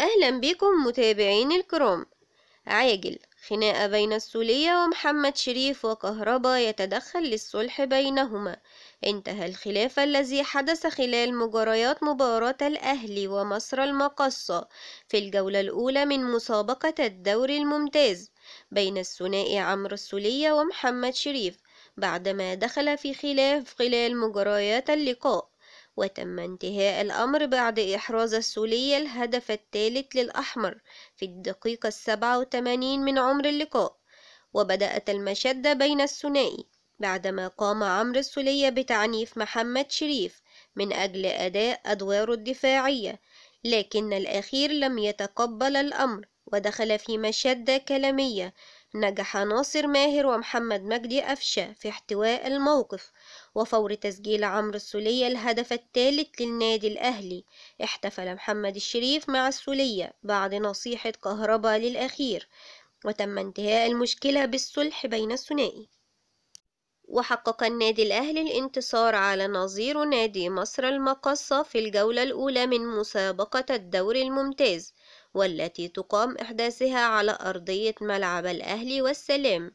أهلا بكم متابعين الكرام عاجل خناقة بين السولية ومحمد شريف وكهربا يتدخل للصلح بينهما انتهى الخلاف الذي حدث خلال مجريات مباراة الأهلي ومصر المقصة في الجولة الأولى من مسابقة الدوري الممتاز بين الثنائي عمرو السولية ومحمد شريف بعدما دخل في خلاف خلال مجريات اللقاء وتم انتهاء الأمر بعد إحراز السولية الهدف الثالث للأحمر في الدقيقة السبعة وثمانين من عمر اللقاء وبدأت المشدة بين الثنائي بعدما قام عمرو السولية بتعنيف محمد شريف من أجل أداء أدواره الدفاعية لكن الأخير لم يتقبل الأمر ودخل في مشدة كلامية نجح ناصر ماهر ومحمد مجدي أفشا في احتواء الموقف وفور تسجيل عمرو السولية الهدف الثالث للنادي الأهلي احتفل محمد الشريف مع السولية بعد نصيحة كهربا للأخير وتم انتهاء المشكلة بالصلح بين الثنائي وحقق النادي الأهلي الانتصار على نظير نادي مصر المقصة في الجولة الأولى من مسابقة الدوري الممتاز والتي تقام إحداثها على أرضية ملعب الأهلي والسلام